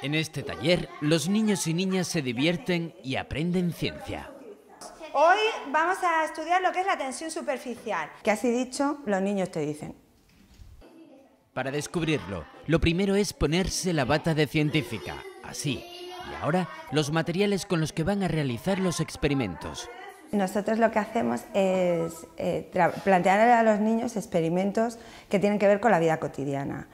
En este taller, los niños y niñas se divierten y aprenden ciencia. Hoy vamos a estudiar lo que es la tensión superficial, que así dicho, los niños te dicen. Para descubrirlo, lo primero es ponerse la bata de científica, así. Y ahora, los materiales con los que van a realizar los experimentos. Nosotros lo que hacemos es eh, plantear a los niños experimentos que tienen que ver con la vida cotidiana.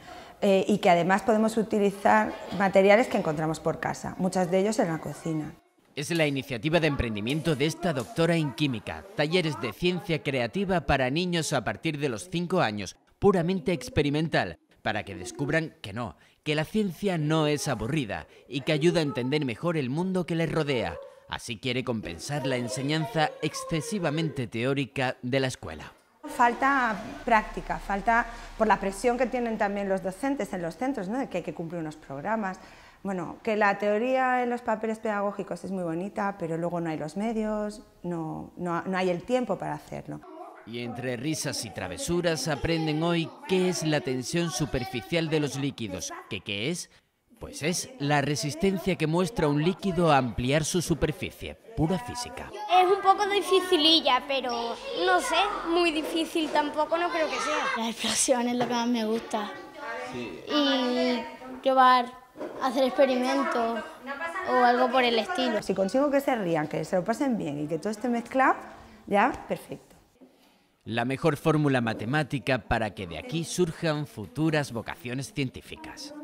Eh, y que además podemos utilizar materiales que encontramos por casa, muchos de ellos en la cocina. Es la iniciativa de emprendimiento de esta doctora en química, talleres de ciencia creativa para niños a partir de los 5 años, puramente experimental, para que descubran que no, que la ciencia no es aburrida y que ayuda a entender mejor el mundo que les rodea. Así quiere compensar la enseñanza excesivamente teórica de la escuela falta práctica, falta por la presión que tienen también los docentes en los centros, que hay que cumplir unos programas. Bueno, que la teoría en los papeles pedagógicos es muy bonita, pero luego no hay los medios, no, no, no hay el tiempo para hacerlo. Y entre risas y travesuras aprenden hoy qué es la tensión superficial de los líquidos, que qué es pues es la resistencia que muestra un líquido a ampliar su superficie, pura física. Es un poco dificililla, pero no sé, muy difícil tampoco no creo que sea. La explosión es lo que más me gusta. Y probar, hacer experimentos o algo por el estilo. Si consigo que se rían, que se lo pasen bien y que todo esté mezclado, ya perfecto. La mejor fórmula matemática para que de aquí surjan futuras vocaciones científicas.